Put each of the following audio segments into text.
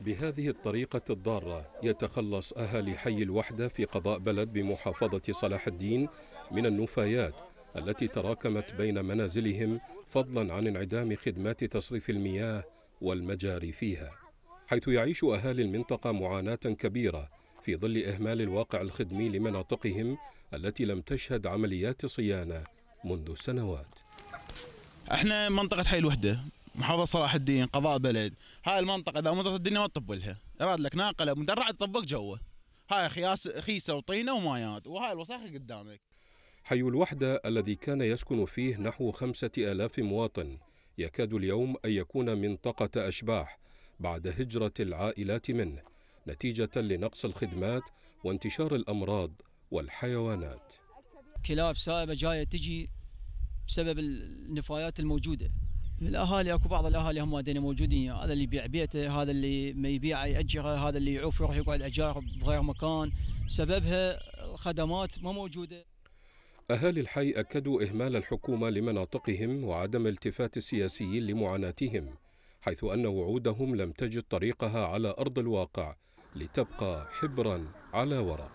بهذه الطريقة الضارة يتخلص أهالي حي الوحدة في قضاء بلد بمحافظة صلاح الدين من النفايات التي تراكمت بين منازلهم فضلا عن انعدام خدمات تصريف المياه والمجاري فيها حيث يعيش أهالي المنطقة معاناة كبيرة في ظل إهمال الواقع الخدمي لمناطقهم التي لم تشهد عمليات صيانة منذ سنوات احنا منطقة حي الوحدة محافظه صلاح الدين قضاء بلد هاي المنطقه اذا مضت الدنيا ما تطب لها اراد لك ناقله مدرعه تطبق جوه هاي خياس خيسه وطينه ومايات وهاي الوساخه قدامك حي الوحدة الذي كان يسكن فيه نحو خمسة آلاف مواطن يكاد اليوم أن يكون منطقة أشباح بعد هجرة العائلات منه نتيجة لنقص الخدمات وانتشار الأمراض والحيوانات كلاب سائبة جاية تجي بسبب النفايات الموجودة الاهالي اكو بعض الاهالي هم عندنا موجودين هذا اللي يبيع بيته هذا اللي ما يبيع ياجره هذا اللي يعوف يروح يقعد اجار بغير مكان سببها الخدمات ما موجوده أهالي الحي أكدوا إهمال الحكومة لمناطقهم وعدم التفات السياسيين لمعاناتهم حيث أن وعودهم لم تجد طريقها على أرض الواقع لتبقى حبرا على ورق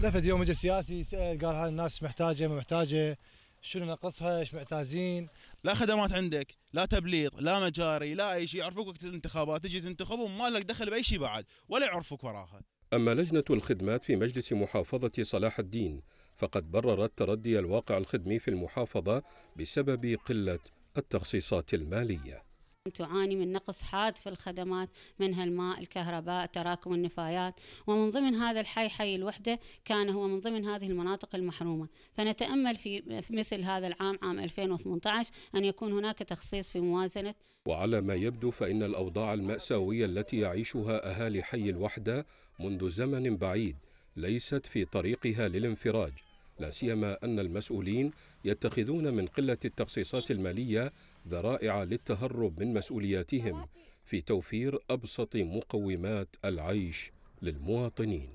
لفت يوم اجى سياسي قال هاي الناس محتاجة ما محتاجة شنو نقصها ايش معتازين لا خدمات عندك لا تبليط لا مجاري لا اي شيء يعرفوك وقت الانتخابات تجي تنتخب وما لك دخل باي شيء بعد ولا يعرفوك وراها اما لجنه الخدمات في مجلس محافظه صلاح الدين فقد بررت تردي الواقع الخدمي في المحافظه بسبب قله التخصيصات الماليه تعاني من نقص حاد في الخدمات منها الماء الكهرباء تراكم النفايات ومن ضمن هذا الحي حي الوحدة كان هو من ضمن هذه المناطق المحرومة فنتأمل في مثل هذا العام عام 2018 أن يكون هناك تخصيص في موازنة وعلى ما يبدو فإن الأوضاع المأساوية التي يعيشها أهالي حي الوحدة منذ زمن بعيد ليست في طريقها للانفراج لا سيما أن المسؤولين يتخذون من قلة التخصيصات المالية ذرائع للتهرب من مسؤولياتهم في توفير أبسط مقومات العيش للمواطنين